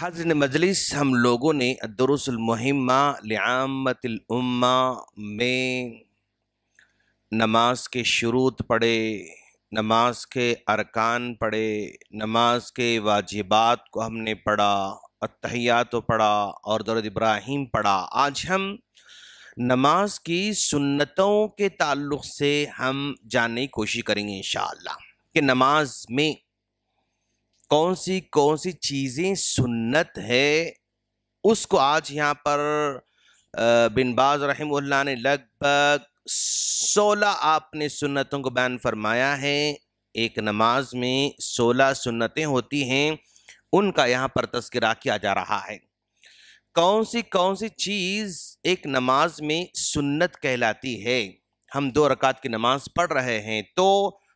हजन मजलिस हम लोगों ने दरसलमहिमा में नमाज के शुरूत पढ़े नमाज के अरकान पढ़े नमाज के वाजिबात को हमने पढ़ा अतहिया तो पढ़ा और दरद इब्राहिम पढ़ा आज हम नमाज की सुन्नतों के ताल्लुक़ से हम जानने की कोशिश करेंगे इन कि नमाज में कौन सी कौन सी चीज़ें सुन्नत है उसको आज यहाँ पर बिन बाज ने लगभग सोलह आपने सुन्नतों को बैन फरमाया है एक नमाज में सोलह सुन्नतें होती हैं उनका यहाँ पर तस्करा किया जा रहा है कौन सी कौन सी चीज़ एक नमाज में सुन्नत कहलाती है हम दो रकात की नमाज पढ़ रहे हैं तो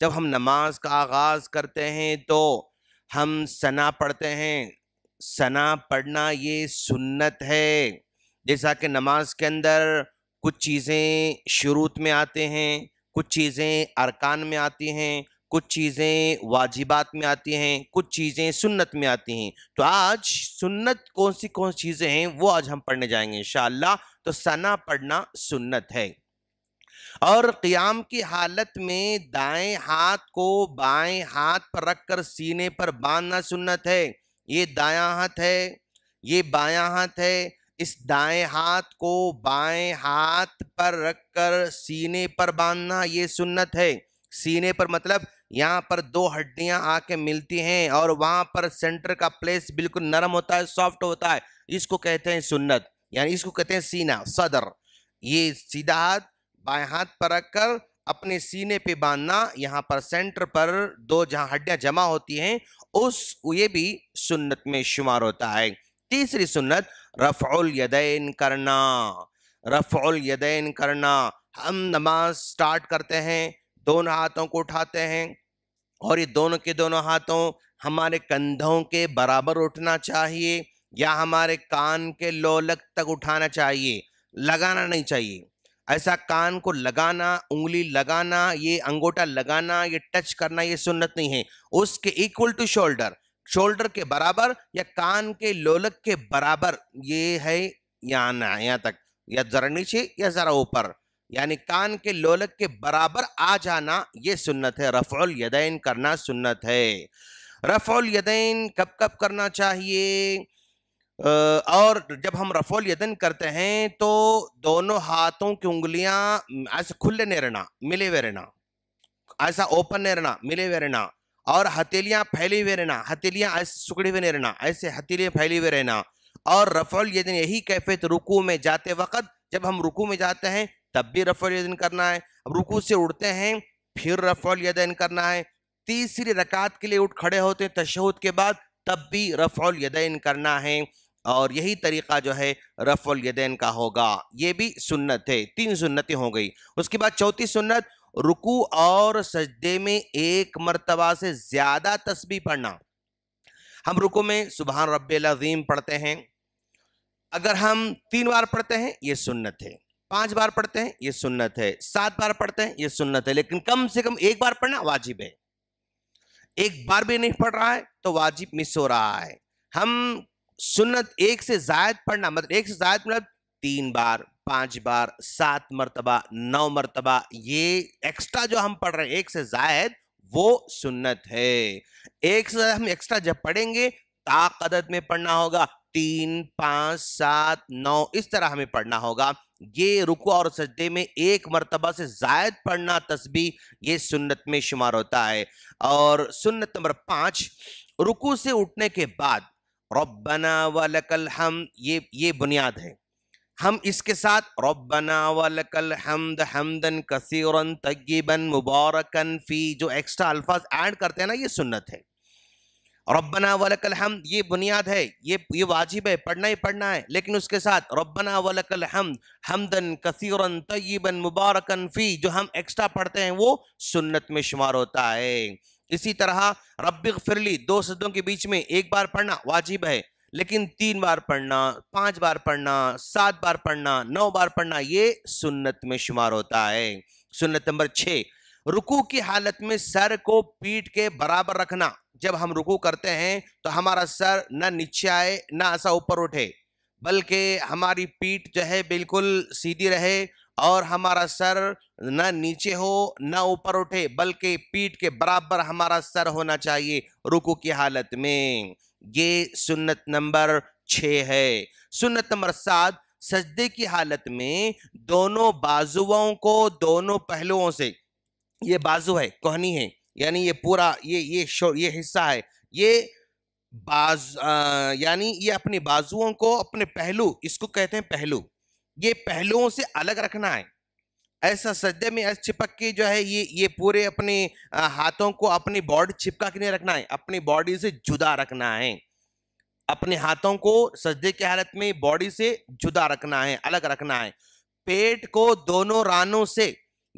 जब हम नमाज का आगाज़ करते हैं तो हम सना पढ़ते हैं सना पढ़ना ये सुन्नत है जैसा कि नमाज के अंदर कुछ चीज़ें शुरूत में आते हैं कुछ चीज़ें अरकान में आती हैं कुछ चीज़ें वाजिबात में आती हैं कुछ चीज़ें सुन्नत में आती हैं तो आज सुन्नत कौन सी कौन सी चीज़ें हैं वो आज हम पढ़ने जाएंगे इन तो सना पढ़ना सुन्नत है और क्याम की हालत में दाएं हाथ को बाएं हाथ पर रखकर सीने पर बांधना सुन्नत है ये दायां हाथ है ये बायां हाथ है इस दाएं हाथ को बाएं हाथ पर रखकर सीने पर बांधना ये सुन्नत है सीने पर मतलब यहाँ पर दो हड्डियाँ आके मिलती हैं और वहाँ पर सेंटर का प्लेस बिल्कुल नरम होता है सॉफ्ट होता है इसको कहते हैं सुन्नत यानी इसको कहते हैं सीना सदर ये सीधा हाथ बाएं हाथ पर रखकर अपने सीने पे बांधना यहाँ पर सेंटर पर दो जहाँ हड्डियाँ जमा होती हैं उस ये भी सुन्नत में शुमार होता है तीसरी सुन्नत रफ़ुल यदैन करना रफ़ुल यदैन करना हम नमाज स्टार्ट करते हैं दोनों हाथों को उठाते हैं और ये दोनों के दोनों हाथों हमारे कंधों के बराबर उठना चाहिए या हमारे कान के लोलक तक उठाना चाहिए लगाना नहीं चाहिए ऐसा कान को लगाना उंगली लगाना ये अंगोटा लगाना ये टच करना ये सुन्नत नहीं है उसके इक्वल टू शोल्डर शोल्डर के बराबर या कान के लोलक के बराबर ये है यहाँ आना यहाँ तक या जरा नीचे या जरा ऊपर यानी कान के लोलक के बराबर आ जाना ये सुन्नत है रफौल यदैन करना सुन्नत है रफौल यदैन कब कब करना चाहिए और जब हम रफोल यदन करते हैं तो दोनों हाथों की उंगलियां ऐसे खुले नहीं रहना मिले हुए रहना ऐसा ओपन नहीं रहना मिले हुए रहना और हथेलियां फैली हुए रहना हथेलियां ऐसे सुखड़ी हुए नहीं रहना ऐसे हथेलियां फैली हुए रहना और रफोल यदन यही कैफियत रुकू में जाते वक्त जब हम रुकू में जाते हैं तब भी रफोल यदन करना है अब रुकू से उड़ते हैं फिर रफोल यदन करना है तीसरी रकात के लिए उठ खड़े होते हैं तशहद के बाद तब भी रफोल यदैन करना है और यही तरीका जो है रफ़ुल यदेन का होगा ये भी सुन्नत है तीन सुन्नतें हो गई उसके बाद चौथी सुन्नत रुकू और सजदे में एक मरतबा से ज़्यादा तस्बी पढ़ना हम रुकू में सुबह रबीम पढ़ते हैं अगर हम तीन बार पढ़ते हैं ये सुन्नत है पांच बार पढ़ते हैं ये सुन्नत है सात बार पढ़ते हैं ये सुन्नत है लेकिन कम से कम एक बार पढ़ना वाजिब है एक बार भी नहीं पढ़ रहा है तो वाजिब मिस हो रहा है हम सुन्नत एक से जायद पढ़ना मतलब एक से जायद मतलब तीन बार पांच बार सात मरतबा नौ मरतबा ये एक्स्ट्रा जो हम पढ़ रहे हैं एक से जायद वो सुन्नत है एक से हम एक्स्ट्रा जब पढ़ेंगे ताकदत में पढ़ना होगा तीन पांच सात नौ इस तरह हमें पढ़ना होगा ये रुको और सजदे में एक मरतबा से जायद पढ़ना तस्बी ये सुन्नत में शुमार होता है और सुन्नत नंबर पांच रुकू से उठने के बाद रब्बना वलकल हम ये ये बुनियाद है हम इसके साथ रब्बना वलकल हमद हमदन कसीरन तगीबन मुबारकन फ़ी जो एक्स्ट्रा अल्फाज ऐड करते हैं ना ये सुन्नत है रब्बना वलकल हम ये बुनियाद है ये ये वाजिब है पढ़ना ही पढ़ना है लेकिन उसके साथ रब्बना वलकल हम हमदन कसीरन तय्यबन मुबारकन फ़ी जो हम एक्स्ट्रा पढ़ते हैं वो सुन्नत में शुमार होता है इसी तरह रब्बिक फिरली दो सदों के बीच में एक बार पढ़ना वाजिब है लेकिन तीन बार पढ़ना पांच बार पढ़ना सात बार पढ़ना नौ बार पढ़ना ये सुन्नत में शुमार होता है सुन्नत नंबर छः रुकू की हालत में सर को पीठ के बराबर रखना जब हम रुकू करते हैं तो हमारा सर ना नीचे आए ना ऐसा ऊपर उठे बल्कि हमारी पीठ जो है बिल्कुल सीधी रहे और हमारा सर ना नीचे हो ना ऊपर उठे बल्कि पीठ के बराबर हमारा सर होना चाहिए रुकू की हालत में ये सुन्नत नंबर छ है सुन्नत नंबर सात सजदे की हालत में दोनों बाजुओं को दोनों पहलुओं से ये बाजू है कोहनी है यानी ये पूरा ये ये शो ये हिस्सा है ये बाज यानी ये अपने बाजुओं को अपने पहलू इसको कहते हैं पहलू ये पहलुओं से अलग रखना है ऐसा सज्जे में ऐसा छिपक के जो है ये ये पूरे अपने हाथों को अपनी बॉडी छिपका के नहीं रखना है अपनी बॉडी से जुदा रखना है अपने हाथों को सज्जे की हालत में बॉडी से जुदा रखना है अलग रखना है पेट को दोनों रानों से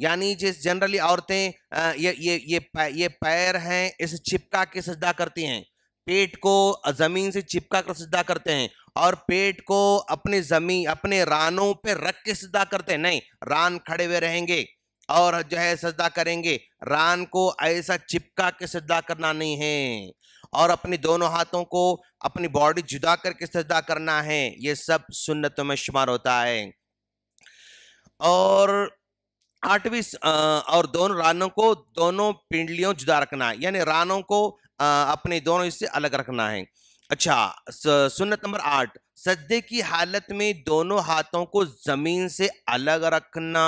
यानी जिस जनरली औरतें ये ये ये ये पैर हैं इस छिपका के सजदा करती हैं पेट को जमीन से चिपका कर सिद्धा करते हैं और पेट को अपने जमीन अपने रानों पे रख के सिद्धा करते हैं नहीं रान खड़े हुए रहेंगे और जो है सजदा करेंगे रान को ऐसा चिपका के सजदा करना नहीं है और अपने दोनों हाथों को अपनी बॉडी जुदा करके सजदा करना है ये सब सुन्नतों में शुमार होता है और आठवीं और दोनों रानों को दोनों पिंडलियों जुदा रखना यानी रानों को अपने दोनों हिस्से अलग रखना है अच्छा सुन्नत नंबर आठ सज्दे की हालत में दोनों हाथों को ज़मीन से अलग रखना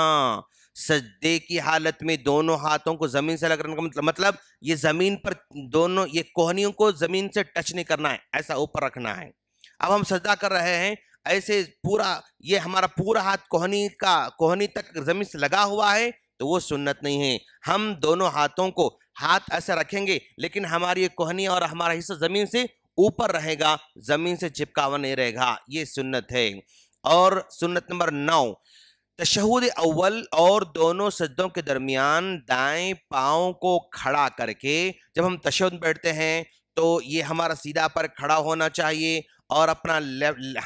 सज्दे की हालत में दोनों हाथों को ज़मीन से अलग रखने का मतलब मतलब ये ज़मीन पर दोनों ये कोहनियों को ज़मीन से टच नहीं करना है ऐसा ऊपर रखना है अब हम सजदा कर रहे हैं ऐसे पूरा ये हमारा पूरा हाथ कोहनी का कोहनी तक ज़मीन से लगा हुआ है तो वो सुन्नत नहीं है हम दोनों हाथों को हाथ ऐसे रखेंगे लेकिन हमारी कोहनी और हमारा हिस्सा ज़मीन से ऊपर रहेगा ज़मीन से चिपका हुआ नहीं रहेगा ये सुन्नत है और सुन्नत नंबर नौ तशहद अव्वल और दोनों सज्दों के दरमियान दाएं पाँव को खड़ा करके जब हम तशद बैठते हैं तो ये हमारा सीधा पर खड़ा होना चाहिए और अपना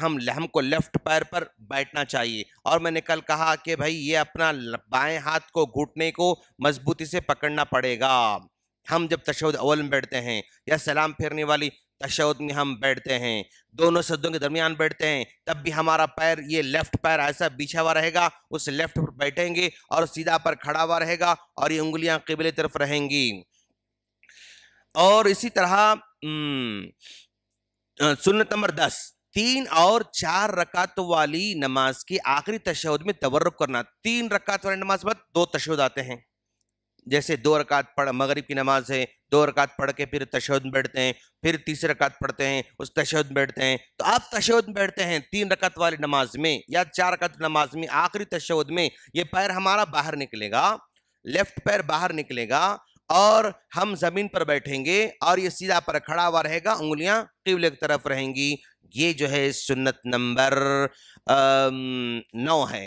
हम हम को लेफ्ट पैर पर बैठना चाहिए और मैंने कल कहा कि भाई ये अपना बाएं हाथ को घुटने को मजबूती से पकड़ना पड़ेगा हम जब तशद अवल में बैठते हैं या सलाम फेरने वाली तशद में हम बैठते हैं दोनों सदों के दरमियान बैठते हैं तब भी हमारा पैर ये लेफ्ट पैर ऐसा बिछा हुआ रहेगा उस लेफ्ट पर बैठेंगे और सीधा पर खड़ा हुआ रहेगा और ये उंगलियां किबले तरफ रहेंगी और इसी तरह सुन्नत नंबर दस तीन और चार रकात वाली नमाज की आखिरी तशहद में तवरुक करना तीन रकात वाली नमाज बाद दो तशहद आते हैं जैसे दो रकात पढ़ मगरिब की नमाज है दो रकात पढ़ के फिर तशहद में बैठते हैं फिर तीसरे रकात पढ़ते हैं उस तशहद में बैठते हैं तो आप तशहद में बैठते हैं तीन रकात वाली नमाज में या चार रकात नमाज में आखिरी तशहद में ये पैर हमारा बाहर निकलेगा लेफ्ट पैर बाहर निकलेगा और हम जमीन पर बैठेंगे और ये सीधा पर खड़ा हुआ रहेगा उंगलियां किबले की तरफ रहेंगी ये जो है सुन्नत नंबर नौ है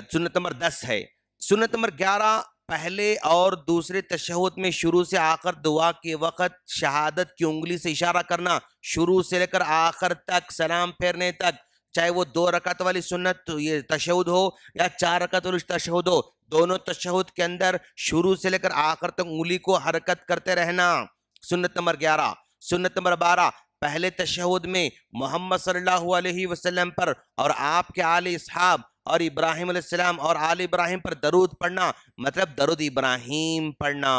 सुन्नत नंबर दस है सुन्नत नंबर ग्यारह पहले और दूसरे तशहद में शुरू से आखिर दुआ के वक़्त शहादत की उंगली से इशारा करना शुरू से लेकर आखिर तक सलाम फेरने तक चाहे वो दो रकत वाली सुन्नत तो ये तशहद हो या चार रकत वाली तशहद हो दोनों तशहद के अंदर शुरू से लेकर आकर तक तो उंगली को हरकत करते रहना सुन्नत नंबर ग्यारह सुन्नत नंबर बारह पहले तशहद में मोहम्मद सल्लल्लाहु अलैहि वसल्लम पर और आपके आल इसहाब और इब्राहिम अलैहिस्सलाम और आल इब्राहिम पर दरूद पढ़ना मतलब दरुद इब्राहिम पढ़ना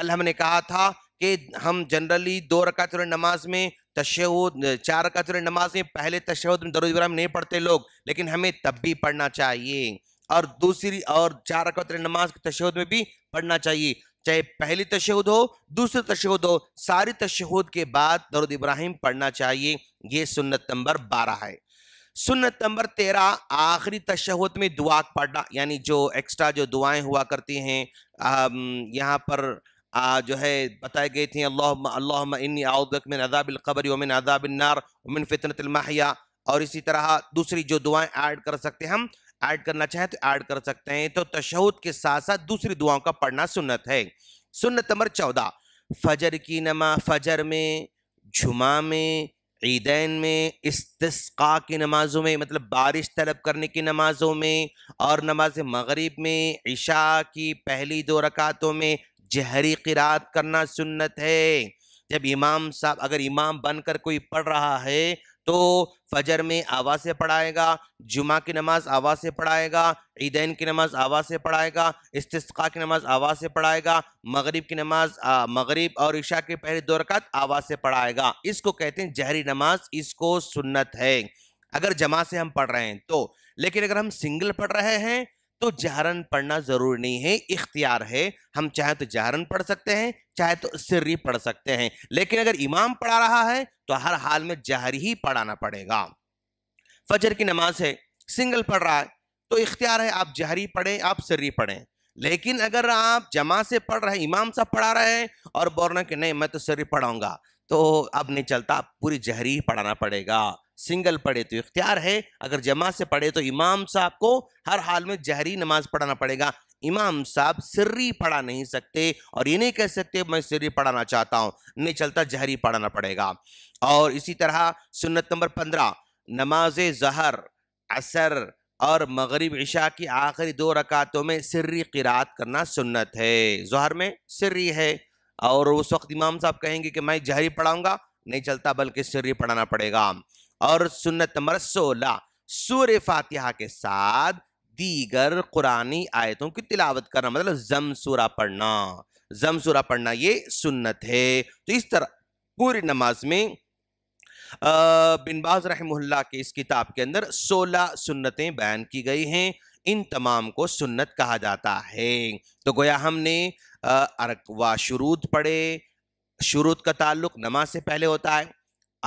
कल हमने कहा था कि हम जनरली दो रकात नमाज में तशहद चार रकात नमाज में पहले तशहद में दरुज इब्राहिम नहीं पढ़ते लोग लेकिन हमें तब भी पढ़ना चाहिए और दूसरी और चार रकात नमाज के तशहद में भी पढ़ना चाहिए चाहे पहली तशहद हो दूसरे तशहद हो सारी तशहद के बाद दरुद इब्राहिम पढ़ना चाहिए ये सुन्नत नंबर बारह है सुन्नत नंबर तेरह आखिरी तशहद में दुआ पढ़ना यानी जो एक्स्ट्रा जो दुआएं हुआ करती हैं यहाँ पर जो है बताई गई थी अल्लाह आउदक मिन अजाबिल कबरी वमिन उमिन फ़ितनतमाहिया और इसी तरह दूसरी जो दुआएं ऐड कर सकते हैं हम ऐड करना चाहें तो ऐड कर सकते हैं तो तशहद के साथ साथ दूसरी दुआओं का पढ़ना सुन्नत है सुन्नत नंबर चौदह फजर की नमा फजर में जुमा में ईदैन में इस्तस्का की नमाज़ों में मतलब बारिश तलब करने की नमाज़ों में और नमाज मगरिब में ईशा की पहली दो रकातों में जहरी किरात करना सुन्नत है जब इमाम साहब अगर इमाम बनकर कोई पढ़ रहा है तो फजर में आवाज़ से पढ़ाएगा जुमा की नमाज़ आवाज़ से पढ़ाएगा ईदैन की नमाज़ आवाज़ से पढ़ाएगा इस्ता की नमाज़ आवाज़ से पढ़ाएगा मगरिब की नमाज़ मगरिब और ईशा के पहले दो रकात आवाज़ से पढ़ाएगा इसको कहते हैं जहरी नमाज इसको सुन्नत है अगर जमा से हम पढ़ रहे हैं तो लेकिन अगर हम सिंगल पढ़ रहे हैं तो जहरन पढ़ना ज़रूरी नहीं है इख्तियार है हम चाहे तो जहरन पढ़ सकते हैं चाहे तो सिर्री पढ़ सकते हैं लेकिन अगर इमाम पढ़ा रहा है तो हर हाल में जहर ही पढ़ाना पड़ेगा फजर की नमाज है सिंगल पढ़ रहा है तो इख्तियार है आप जहरी पढ़ें आप सिर्री पढ़ें लेकिन अगर आप जमा से पढ़ रहे हैं इमाम साहब पढ़ा रहे हैं और बोल रहे हैं कि नहीं मैं तो सिर्री पढ़ाऊंगा तो अब नहीं चलता अब पूरी जहरी पढ़ाना पड़ेगा सिंगल पढ़े तो इख्तियार है अगर जमात से पढ़े तो इमाम साहब को हर हाल में जहरी नमाज पढ़ाना पड़ेगा इमाम साहब सिर्री पढ़ा नहीं सकते और ये नहीं कह सकते मैं सिर्री पढ़ाना चाहता हूँ नहीं चलता जहरी पढ़ाना पड़ेगा और इसी तरह सुन्नत नंबर पंद्रह नमाज जहर असर और मगरिब इशा की आखिरी दो रकातों में सिर्री किरात करना सुन्नत है जहर में सिर्री है और उस वक्त इमाम साहब कहेंगे कि मैं जहरी पढ़ाऊंगा नहीं चलता बल्कि सूर्य पढ़ाना पड़ेगा और सुन्नत नंबर सोलह सूर फातिहा के साथ दीगर कुरानी आयतों की तिलावत करना मतलब जमसूरा पढ़ना जमसूरा पढ़ना ये सुन्नत है तो इस तरह पूरी नमाज में बिनबाज रहमुल्ला के इस किताब के अंदर सोलह सुन्नतें बयान की गई हैं इन तमाम को सुन्नत कहा जाता है तो गोया हमने अर्क व शुरूद पढ़े शुरूद का ताल्लुक नमाज से पहले होता है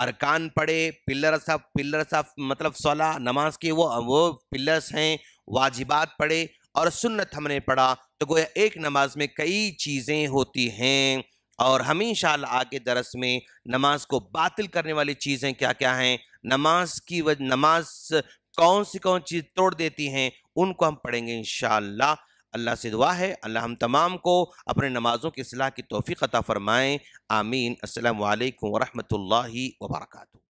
अरकान पढ़े पिलर्स ऑफ मतलब सोलह नमाज के वो वो पिलर्स हैं वाजिबात पढ़े और सुन्नत हमने पढ़ा तो गोया एक नमाज में कई चीज़ें होती हैं और हमेशा आगे दरस में नमाज को बातिल करने वाली चीज़ें क्या क्या हैं नमाज की वजह नमाज कौन सी कौन चीज़ तोड़ देती हैं उनको हम पढ़ेंगे इन अल्लाह से दुआ है अल्लाह हम तमाम को अपने नमाज़ों की सलाह की तोफ़ी अता फ़रमाएँ आमीन अल्लाम वरहमल वर्का